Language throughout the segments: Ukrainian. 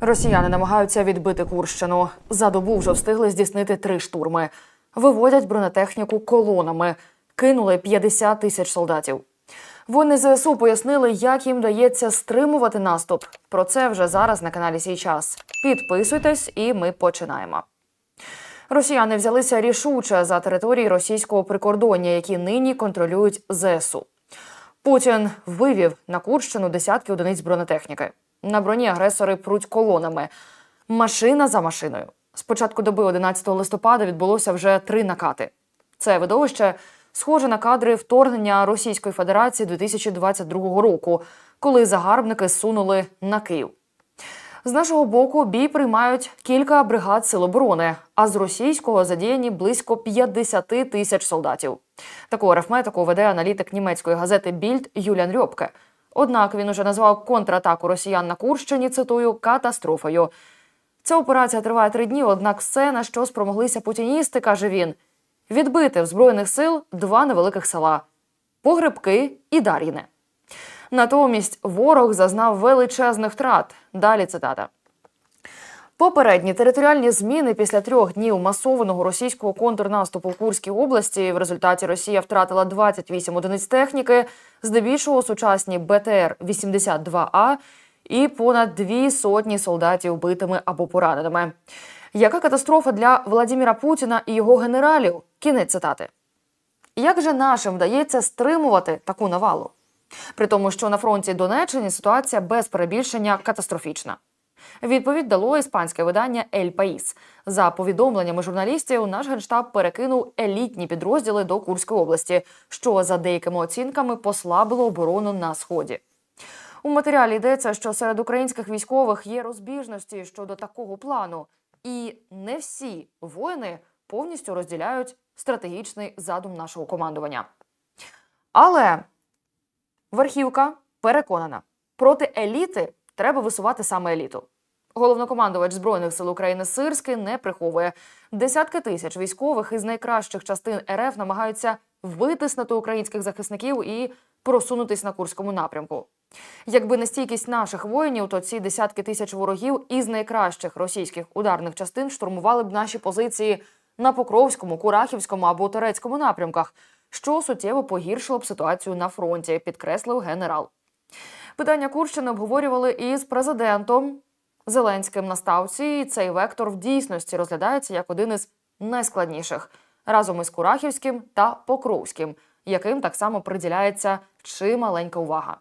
Росіяни намагаються відбити Курщину. За добу вже встигли здійснити три штурми. Виводять бронетехніку колонами, кинули 50 тисяч солдатів. Вони ЗСУ пояснили, як їм дається стримувати наступ. Про це вже зараз на каналі Сій час. Підписуйтесь, і ми починаємо. Росіяни взялися рішуче за території російського прикордоння, які нині контролюють ЗСУ. Путін вивів на Курщину десятки одиниць бронетехніки. На броні агресори пруть колонами. Машина за машиною. З початку доби 11 листопада відбулося вже три накати. Це видовище схоже на кадри вторгнення Російської Федерації 2022 року, коли загарбники сунули на Київ. З нашого боку бій приймають кілька бригад сил оборони, а з російського задіяні близько 50 тисяч солдатів. Таку арифметику веде аналітик німецької газети Більд Юліан Рьопке – Однак він уже назвав контратаку росіян на Курщині. Цитую катастрофою. Ця операція триває три дні. Однак, все на що спромоглися путіністи, каже він: відбити в збройних сил два невеликих села Погребки і Дар'їне. Натомість ворог зазнав величезних втрат. Далі цитата. Попередні територіальні зміни після трьох днів масованого російського контрнаступу в Курській області. В результаті Росія втратила 28 одиниць техніки, здебільшого сучасні БТР 82 А і понад дві сотні солдатів битими або пораненими. Яка катастрофа для Владиміра Путіна і його генералів? Кінець цитати. Як же нашим вдається стримувати таку навалу? При тому, що на фронті Донеччини ситуація без перебільшення катастрофічна. Відповідь дало іспанське видання Ель Паїс. За повідомленнями журналістів, наш генштаб перекинув елітні підрозділи до Курської області, що за деякими оцінками послабило оборону на сході. У матеріалі йдеться, що серед українських військових є розбіжності щодо такого плану, і не всі воїни повністю розділяють стратегічний задум нашого командування. Але верхівка переконана, проти еліти треба висувати саме еліту. Головнокомандувач збройних сил України Сирський не приховує десятки тисяч військових із найкращих частин РФ намагаються витиснути українських захисників і просунутись на курському напрямку. Якби не стійкість наших воїнів, то ці десятки тисяч ворогів із найкращих російських ударних частин штурмували б наші позиції на Покровському, Курахівському або Терецькому напрямках, що суттєво погіршило б ситуацію на фронті, підкреслив генерал. Питання Курщини обговорювали із президентом. Зеленським на ставці цей вектор в дійсності розглядається як один із найскладніших разом із Курахівським та Покровським, яким так само приділяється чималенька увага.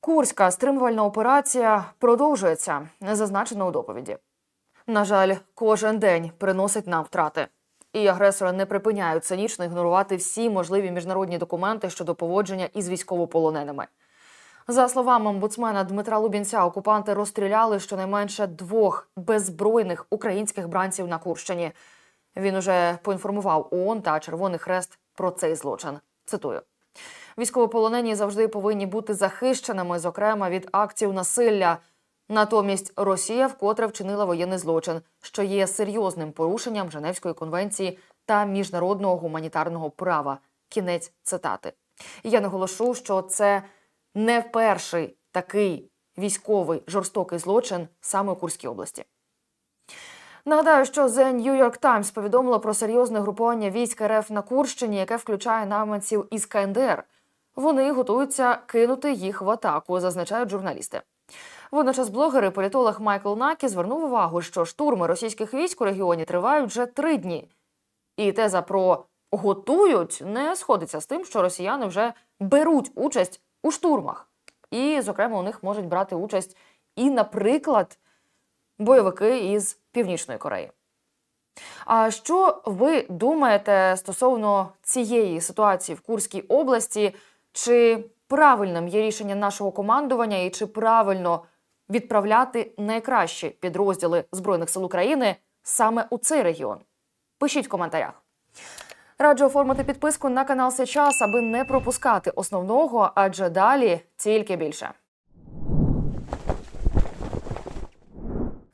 Курська стримувальна операція продовжується, зазначено у доповіді. На жаль, кожен день приносить нам втрати. І агресори не припиняють цинічно ігнорувати всі можливі міжнародні документи щодо поводження із військовополоненими. За словами омбудсмена Дмитра Лубінця, окупанти розстріляли щонайменше двох беззбройних українських бранців на Курщині. Він уже поінформував ООН та Червоний Хрест про цей злочин. Цитую. Військовополонені завжди повинні бути захищеними, зокрема від актів насилля. Натомість Росія вкотре вчинила воєнний злочин, що є серйозним порушенням Женевської конвенції та міжнародного гуманітарного права. Кінець цитати. Я наголошу, що це не в перший такий військовий жорстокий злочин саме у Курській області. Нагадаю, що The New York Times повідомило про серйозне групування військ РФ на Курщині, яке включає наманців із КНДР. Вони готуються кинути їх в атаку, зазначають журналісти. Водночас блогери політолог Майкл Накі звернув увагу, що штурми російських військ у регіоні тривають вже три дні. І теза про готують не сходиться з тим, що росіяни вже беруть участь у штурмах. І, зокрема, у них можуть брати участь і, наприклад, бойовики із Північної Кореї. А що ви думаєте стосовно цієї ситуації в Курській області? Чи правильним є рішення нашого командування, і чи правильно відправляти найкращі підрозділи збройних сил України саме у цей регіон? Пишіть в коментарях. Раджу оформити підписку на канал Сейчас, аби не пропускати основного, адже далі тільки більше.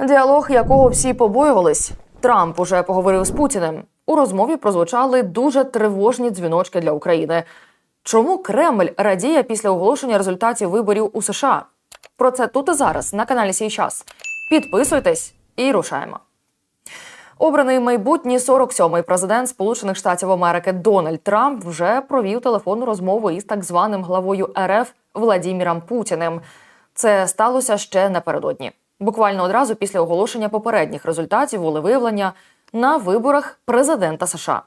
Діалог, якого всі побоювались, Трамп уже поговорив з Путіним. У розмові прозвучали дуже тривожні дзвіночки для України. Чому Кремль радіє після оголошення результатів виборів у США? Про це тут і зараз на каналі Сій час. Підписуйтесь і рушаємо. Обраний майбутній 47-й президент Сполучених Штатів Америки Дональд Трамп вже провів телефонну розмову із так званим главою РФ Владіміром Путіним. Це сталося ще напередодні. Буквально одразу після оголошення попередніх результатів волевиявлення на виборах президента США.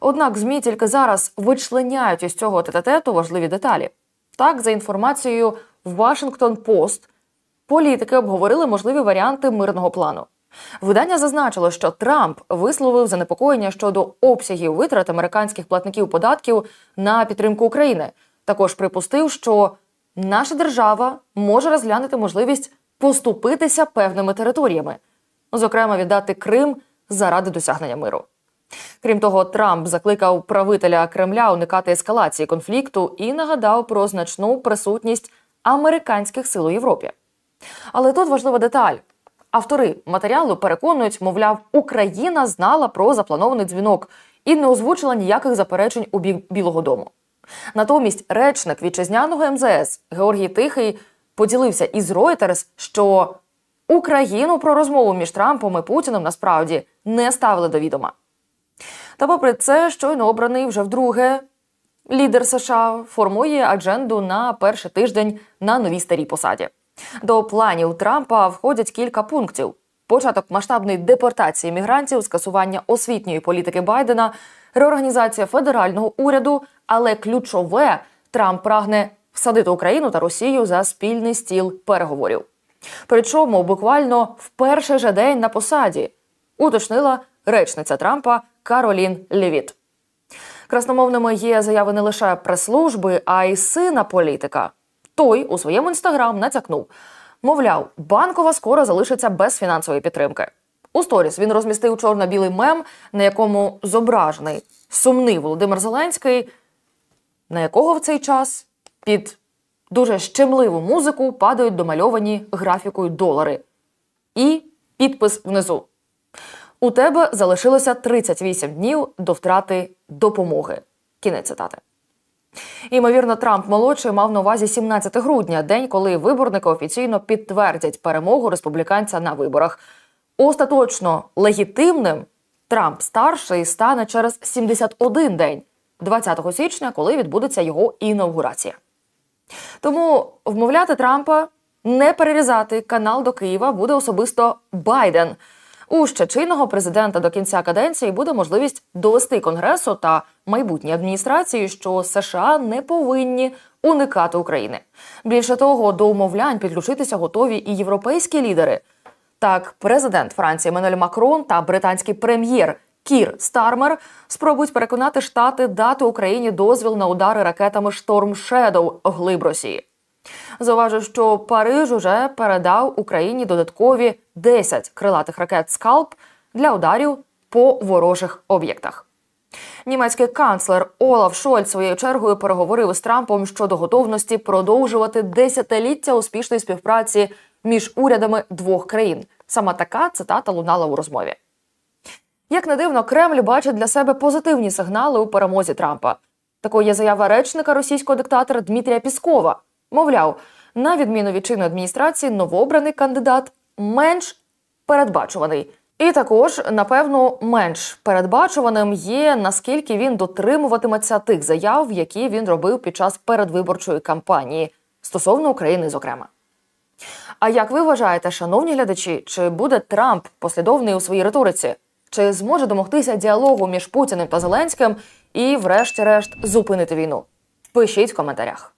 Однак ЗМІ тільки зараз вичленяють із цього тететету важливі деталі. Так, за інформацією Вашингтон Пост політики обговорили можливі варіанти мирного плану. Видання зазначило, що Трамп висловив занепокоєння щодо обсягів витрат американських платників податків на підтримку України. Також припустив, що наша держава може розглянути можливість поступитися певними територіями, зокрема, віддати Крим заради досягнення миру. Крім того, Трамп закликав правителя Кремля уникати ескалації конфлікту і нагадав про значну присутність американських сил у Європі. Але тут важлива деталь. Автори матеріалу переконують, мовляв, Україна знала про запланований дзвінок і не озвучила ніяких заперечень у бік Білого Дому. Натомість речник вітчизняного МЗС ем Георгій Тихий поділився із Reuters, що Україну про розмову між Трампом і Путіним насправді не ставили до відома. Та, попри це, щойно обраний вже вдруге. Лідер США формує адженду на перший тиждень на новій старій посаді. До планів Трампа входять кілька пунктів: початок масштабної депортації мігрантів, скасування освітньої політики Байдена, реорганізація федерального уряду. Але ключове Трамп прагне всадити Україну та Росію за спільний стіл переговорів. Причому буквально в перший же день на посаді уточнила речниця Трампа Каролін Лівіт. Красномовними є заяви не лише прес-служби, а й сина політика той у своєму інстаграм натякнув. Мовляв, банкова скоро залишиться без фінансової підтримки. У сторіс він розмістив чорно-білий мем, на якому зображений сумний Володимир Зеленський, на якого в цей час під дуже щемливу музику падають домальовані графікою долари. І підпис внизу. У тебе залишилося 38 днів до втрати допомоги. Кінець цитати. Імовірно, Трамп молодший мав на увазі 17 грудня, день, коли виборники офіційно підтвердять перемогу республіканця на виборах. Остаточно легітимним Трамп старший стане через 71 день, 20 січня, коли відбудеться його інаугурація. Тому вмовляти Трампа не перерізати канал до Києва буде особисто Байден. У ще чинного президента до кінця каденції буде можливість довести Конгресу та майбутній адміністрації, що США не повинні уникати України. Більше того, до умовлянь підключитися готові і європейські лідери. Так, президент Франції Менель Макрон та британський прем'єр. Кір Стармер спробують переконати штати дати Україні дозвіл на удари ракетами Шторм Шедоу глиб Росії. Зауважу, що Париж уже передав Україні додаткові 10 крилатих ракет скалп для ударів по ворожих об'єктах. Німецький канцлер Олаф Шольц своєю чергою переговорив з Трампом щодо готовності продовжувати десятиліття успішної співпраці між урядами двох країн. Саме така цитата лунала у розмові. Як не дивно, Кремль бачить для себе позитивні сигнали у перемозі Трампа. Такою є заява речника російського диктатора Дмитрія Піскова. Мовляв, на відміну від чинної адміністрації, новообраний кандидат менш передбачуваний. І також, напевно, менш передбачуваним є наскільки він дотримуватиметься тих заяв, які він робив під час передвиборчої кампанії стосовно України, зокрема. А як ви вважаєте, шановні глядачі, чи буде Трамп послідовний у своїй риториці? Чи зможе домогтися діалогу між Путіним та Зеленським і, врешті-решт, зупинити війну? Пишіть в коментарях.